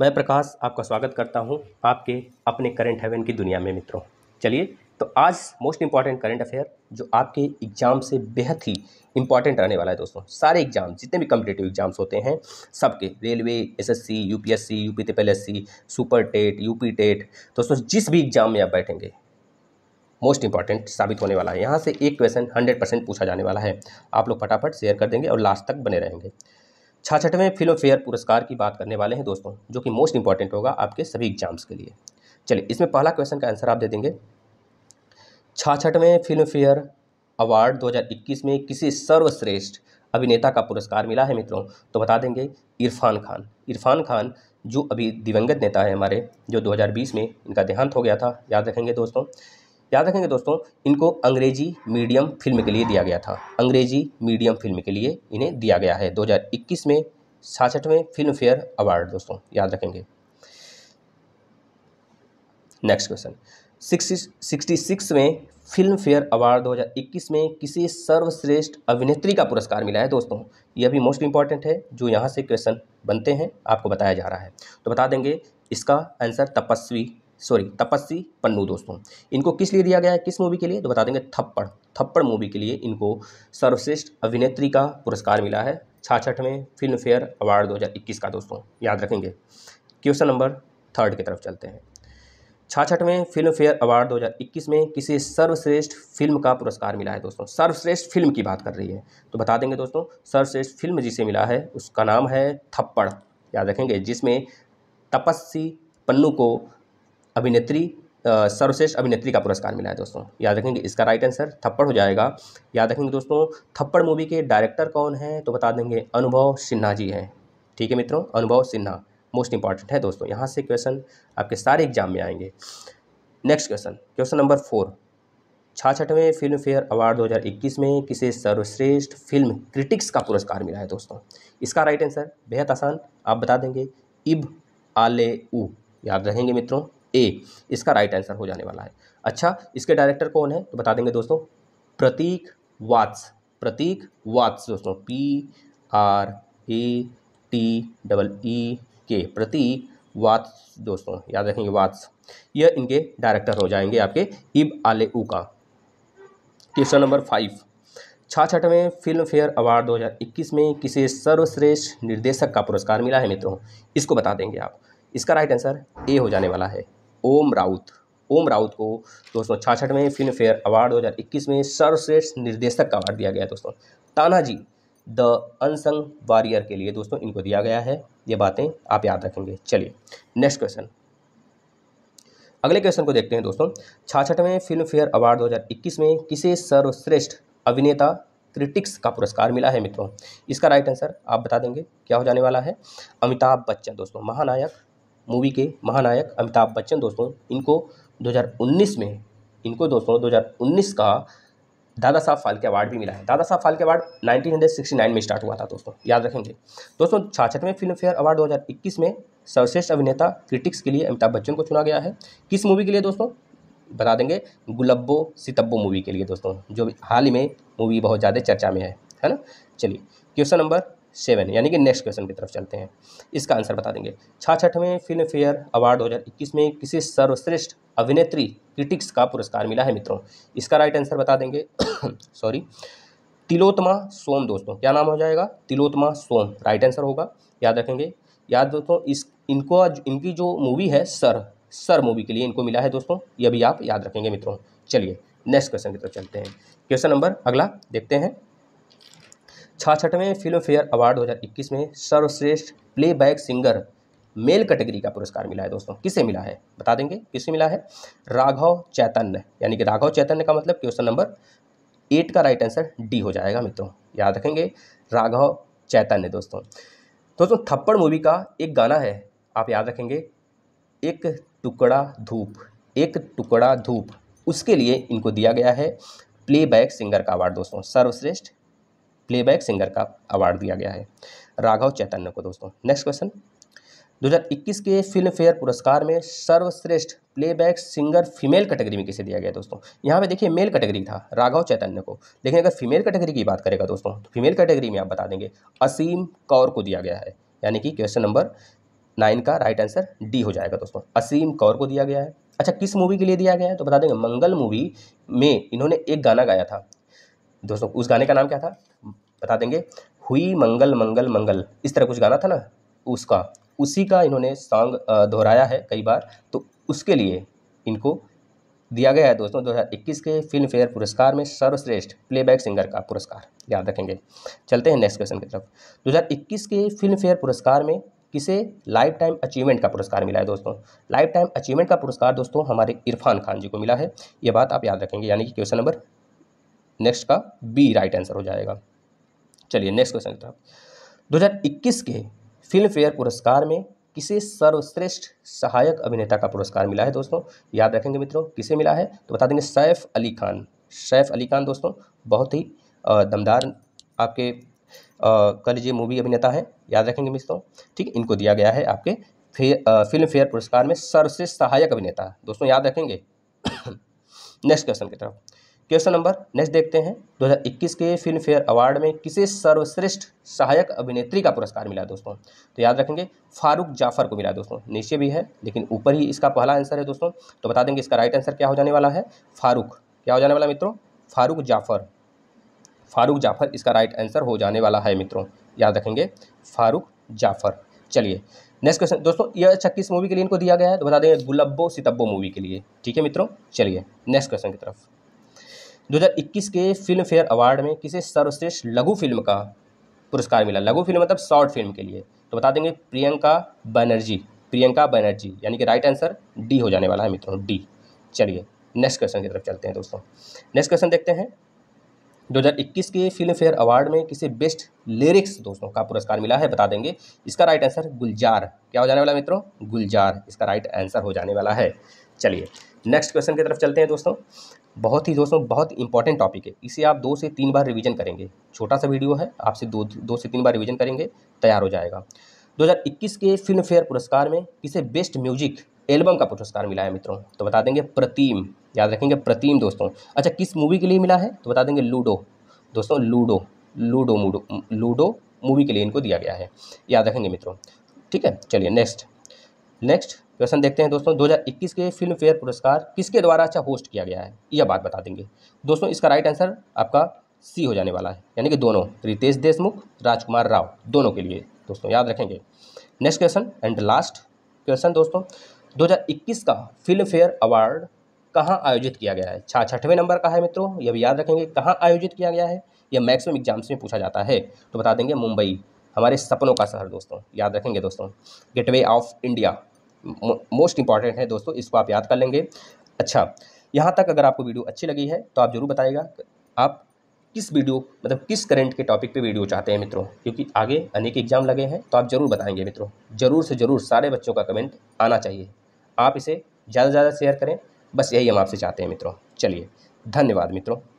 मैं प्रकाश आपका स्वागत करता हूं आपके अपने करंट हेवन की दुनिया में मित्रों चलिए तो आज मोस्ट इंपॉर्टेंट करंट अफेयर जो आपके एग्जाम से बेहद ही इंपॉर्टेंट रहने वाला है दोस्तों सारे एग्जाम जितने भी कम्पिटेटिव एग्जाम्स होते हैं सबके railway SSC UPSC UP C super TET UP TET दोस्तों जिस भी एग्जाम में आप बैठेंगे मोस्ट इंपॉर्टेंट साबित होने वाला है यहाँ से एक क्वेश्चन हंड्रेड परसेंट पूछा जाने वाला है आप लोग फटाफट शेयर कर देंगे और लास्ट तक बने रहेंगे छाछठवें फिलोफेयर पुरस्कार की बात करने वाले हैं दोस्तों जो कि मोस्ट इंपॉर्टेंट होगा आपके सभी एग्जाम्स के लिए चलिए इसमें पहला क्वेश्चन का आंसर आप दे देंगे छाछठवें फिल्मफेयर अवार्ड 2021 में किसी सर्वश्रेष्ठ अभिनेता का पुरस्कार मिला है मित्रों तो बता देंगे इरफान खान इरफान खान जो अभी दिवंगत नेता है हमारे जो 2020 में इनका देहांत हो गया था याद रखेंगे दोस्तों याद रखेंगे दोस्तों इनको अंग्रेजी मीडियम फिल्म के लिए दिया गया था अंग्रेजी मीडियम फिल्म के लिए इन्हें दिया गया है 2021 में छाछठवें फिल्म फेयर अवार्ड दोस्तों याद रखेंगे नेक्स्ट क्वेश्चन सिक्सटी सिक्स में फिल्म फेयर अवार्ड 2021 में किसी सर्वश्रेष्ठ अभिनेत्री का पुरस्कार मिला है दोस्तों यह भी मोस्ट इंपॉर्टेंट है जो यहाँ से क्वेश्चन बनते हैं आपको बताया जा रहा है तो बता देंगे इसका आंसर तपस्वी सॉरी तपस्वी पन्नू दोस्तों इनको किस लिए दिया गया है किस मूवी के लिए तो बता देंगे थप्पड़ थप्पड़ मूवी के लिए इनको सर्वश्रेष्ठ अभिनेत्री का पुरस्कार मिला है छाछठवें फिल्म फेयर अवार्ड 2021 का दोस्तों याद रखेंगे क्वेश्चन नंबर थर्ड की तरफ चलते हैं छाछठवें फिल्म फेयर अवार्ड 2021 में किसे सर्वश्रेष्ठ फिल्म का पुरस्कार मिला है दोस्तों सर्वश्रेष्ठ फिल्म की बात कर रही है तो बता देंगे दोस्तों सर्वश्रेष्ठ फिल्म जिसे मिला है उसका नाम है थप्पड़ याद रखेंगे जिसमें तपस्वी पन्नू को अभिनेत्री सर्वश्रेष्ठ अभिनेत्री का पुरस्कार मिला है दोस्तों याद रखेंगे इसका राइट आंसर थप्पड़ हो जाएगा याद रखेंगे दोस्तों थप्पड़ मूवी के डायरेक्टर कौन है तो बता देंगे अनुभव सिन्हा जी हैं ठीक है मित्रों अनुभव सिन्हा मोस्ट इंपॉर्टेंट है दोस्तों यहाँ से क्वेश्चन आपके सारे एग्जाम में आएंगे next question question number four छाछठवें फिल्म फेयर अवार्ड 2021 में किसे सर्वश्रेष्ठ फिल्म क्रिटिक्स का पुरस्कार मिला है दोस्तों इसका राइट आंसर बेहद आसान आप बता देंगे इब आले ऊ याद रहेंगे मित्रों ए इसका राइट आंसर हो जाने वाला है अच्छा इसके डायरेक्टर कौन है तो बता देंगे दोस्तों प्रतीक वात्स प्रतीक वात्स दोस्तों P R A T double E के प्रतीक वात्स दोस्तों याद रखेंगे वात्स यह इनके डायरेक्टर हो जाएंगे आपके इब आले ऊ का क्वेश्चन नंबर फाइव छाछठवें फिल्म फेयर अवार्ड 2021 में किसे सर्वश्रेष्ठ निर्देशक का पुरस्कार मिला है मित्रों इसको बता देंगे आप इसका राइट आंसर ए हो जाने वाला है ओम राउत ओम राउत को दोस्तों छाछठ में फिल्म फेयर अवार्ड 2021 में सर्वश्रेष्ठ निर्देशक का अवार्ड दिया गया दोस्तों तानाजी द अनसंग वॉरियर के लिए दोस्तों इनको दिया गया है ये बातें आप याद रखेंगे चलिए नेक्स्ट क्वेश्चन अगले क्वेश्चन को देखते हैं दोस्तों छाछठवें फिल्म फेयर अवार्ड 2021 में किसे सर्वश्रेष्ठ अभिनेता क्रिटिक्स का पुरस्कार मिला है मित्रों इसका राइट आंसर आप बता देंगे क्या हो जाने वाला है अमिताभ बच्चन दोस्तों महानायक मूवी के महानायक अमिताभ बच्चन दोस्तों इनको 2019 में इनको दोस्तों 2019 का दादा साहब फाल्के अवार्ड भी मिला है दादा साहब फाल्के अवार्ड 1969 में स्टार्ट हुआ था दोस्तों याद रखेंगे दोस्तों छाछठवें फिल्म फेयर अवार्ड 2021 में सर्वश्रेष्ठ अभिनेता क्रिटिक्स के लिए अमिताभ बच्चन को चुना गया है किस मूवी के लिए दोस्तों बता देंगे गुलब्बो सितब्बो मूवी के लिए दोस्तों जो हाल ही में मूवी बहुत ज़्यादा चर्चा में है है ना चलिए क्वेश्चन नंबर सेवन यानी कि नेक्स्ट क्वेश्चन की तरफ चलते हैं इसका आंसर बता देंगे छाछठवें फिल्म फेयर अवार्ड 2021 में किसी सर्वश्रेष्ठ अभिनेत्री क्रिटिक्स का पुरस्कार मिला है मित्रों इसका राइट आंसर बता देंगे सॉरी तिलोत्मा सोम दोस्तों क्या नाम हो जाएगा तिलोत्मा सोम राइट आंसर होगा याद रखेंगे याद दोस्तों इस इनको इनकी जो मूवी है सर सर मूवी के लिए इनको मिला है दोस्तों ये भी आप याद रखेंगे मित्रों चलिए नेक्स्ट क्वेश्चन की तरफ चलते हैं क्वेश्चन नंबर अगला देखते हैं छाछठवें फिल्म फेयर अवार्ड 2021 में सर्वश्रेष्ठ प्लेबैक सिंगर मेल कैटेगरी का पुरस्कार मिला है दोस्तों किसे मिला है बता देंगे किसे मिला है राघव चैतन्य यानी कि राघव चैतन्य का मतलब क्वेश्चन नंबर एट का राइट आंसर डी हो जाएगा मित्रों याद रखेंगे राघव चैतन्य दोस्तों दोस्तों थप्पड़ मूवी का एक गाना है आप याद रखेंगे एक टुकड़ा धूप एक टुकड़ा धूप उसके लिए इनको दिया गया है प्लेबैक सिंगर का अवार्ड दोस्तों सर्वश्रेष्ठ प्लेबैक सिंगर का अवार्ड दिया गया है राघव चैतन्य को दोस्तों नेक्स्ट क्वेश्चन 2021 के फिल्म फेयर पुरस्कार में सर्वश्रेष्ठ प्लेबैक सिंगर फीमेल कैटेगरी में किसे दिया गया दोस्तों यहाँ पे देखिए मेल कैटेगरी था राघव चैतन्य को लेकिन अगर फीमेल कैटेगरी की बात करेगा दोस्तों तो फीमेल कैटेगरी में आप बता देंगे असीम कौर को दिया गया है यानी कि क्वेश्चन नंबर नाइन का राइट आंसर डी हो जाएगा दोस्तों असीम कौर को दिया गया है अच्छा किस मूवी के लिए दिया गया है तो बता देंगे मंगल मूवी में इन्होंने एक गाना गाया था दोस्तों उस गाने का नाम क्या था बता देंगे हुई मंगल मंगल मंगल इस तरह कुछ गाना था ना उसका उसी का इन्होंने सॉन्ग दोहराया है कई बार तो उसके लिए इनको दिया गया है दोस्तों 2021 के फिल्म फेयर पुरस्कार में सर्वश्रेष्ठ प्लेबैक सिंगर का पुरस्कार याद रखेंगे चलते हैं नेक्स्ट क्वेश्चन की तरफ 2021 के फिल्म फेयर पुरस्कार में किसे लाइफ टाइम अचीवमेंट का पुरस्कार मिला है दोस्तों लाइफ टाइम अचीवमेंट का पुरस्कार दोस्तों हमारे इरफान खान जी को मिला है ये बात आप याद रखेंगे यानी कि क्वेश्चन नंबर नेक्स्ट का बी राइट आंसर हो जाएगा चलिए नेक्स्ट क्वेश्चन की तरफ 2021 के फिल्म फेयर पुरस्कार में किसे सर्वश्रेष्ठ सहायक अभिनेता का पुरस्कार मिला है दोस्तों याद रखेंगे मित्रों किसे मिला है तो बता देंगे सैफ अली खान सैफ अली खान दोस्तों बहुत ही दमदार आपके कह लीजिए मूवी अभिनेता हैं याद रखेंगे मित्रों ठीक इनको दिया गया है आपके फे, आ, फिल्म फेयर पुरस्कार में सर्वश्रेष्ठ सहायक अभिनेता दोस्तों याद रखेंगे नेक्स्ट क्वेश्चन की तरफ क्वेश्चन नंबर नेक्स्ट देखते हैं 2021 के फिल्म फेयर अवार्ड में किसे सर्वश्रेष्ठ सहायक अभिनेत्री का पुरस्कार मिला दोस्तों तो याद रखेंगे फारूक जाफर को मिला दोस्तों नीचे भी है लेकिन ऊपर ही इसका पहला आंसर है दोस्तों तो बता देंगे इसका राइट आंसर क्या हो जाने वाला है फारूक क्या हो जाने वाला मित्रों फारूक जाफर फारूक जाफर इसका राइट आंसर हो जाने वाला है मित्रों याद रखेंगे फारूक जाफर चलिए नेक्स्ट क्वेश्चन दोस्तों यह अच्छा किस मूवी के लिए इनको दिया गया है तो बता देंगे गुलब्बो सितब्बो मूवी के लिए ठीक है मित्रों चलिए नेक्स्ट क्वेश्चन की तरफ 2021 के फिल्म फेयर अवार्ड में किसे सर्वश्रेष्ठ लघु फिल्म का पुरस्कार मिला लघु फिल्म मतलब शॉर्ट फिल्म के लिए तो बता देंगे प्रियंका बनर्जी प्रियंका बनर्जी यानी कि राइट आंसर डी हो जाने वाला है मित्रों डी चलिए नेक्स्ट क्वेश्चन की तरफ चलते हैं दोस्तों नेक्स्ट क्वेश्चन देखते हैं 2021 के फिल्म फेयर अवार्ड में किसे बेस्ट लिरिक्स दोस्तों का पुरस्कार मिला है बता देंगे इसका राइट आंसर गुलजार क्या हो जाने वाला मित्रों गुलजार इसका राइट आंसर हो जाने वाला है चलिए नेक्स्ट क्वेश्चन की तरफ चलते हैं दोस्तों बहुत ही दोस्तों बहुत इंपॉर्टेंट टॉपिक है इसे आप दो से तीन बार रिवीजन करेंगे छोटा सा वीडियो है आपसे दो दो से तीन बार रिवीजन करेंगे तैयार हो जाएगा 2021 के फिल्म फेयर पुरस्कार में इसे बेस्ट म्यूजिक एल्बम का पुरस्कार मिला है मित्रों तो बता देंगे प्रतीम याद रखेंगे प्रतीम दोस्तों अच्छा किस मूवी के लिए मिला है तो बता देंगे लूडो दोस्तों लूडो लूडो मूडो लूडो मूवी के लिए इनको दिया गया है याद रखेंगे मित्रों ठीक है चलिए नेक्स्ट नेक्स्ट क्वेश्चन तो देखते हैं दोस्तों 2021 के फिल्म फेयर पुरस्कार किसके द्वारा अच्छा होस्ट किया गया है यह बात बता देंगे दोस्तों इसका राइट आंसर आपका सी हो जाने वाला है यानी कि दोनों रितेश देशमुख राजकुमार राव दोनों के लिए दोस्तों याद रखेंगे next question and last question दोस्तों 2021 का फिल्म फेयर अवार्ड कहाँ आयोजित किया गया है छाछठवें नंबर का है मित्रों यह भी याद रखेंगे कहाँ आयोजित किया गया है यह मैक्सिमम एग्जाम्स में पूछा जाता है तो बता देंगे मुंबई हमारे सपनों का शहर दोस्तों याद रखेंगे दोस्तों gateway of India most important है दोस्तों इसको आप याद कर लेंगे अच्छा यहाँ तक अगर आपको वीडियो अच्छी लगी है तो आप ज़रूर बताइएगा आप किस वीडियो मतलब किस करंट के टॉपिक पे वीडियो चाहते हैं मित्रों क्योंकि आगे अनेक एग्जाम लगे हैं तो आप ज़रूर बताएंगे मित्रों ज़रूर से ज़रूर सारे बच्चों का कमेंट आना चाहिए आप इसे ज़्यादा से ज़्यादा शेयर करें बस यही हम आपसे चाहते हैं मित्रों चलिए धन्यवाद मित्रों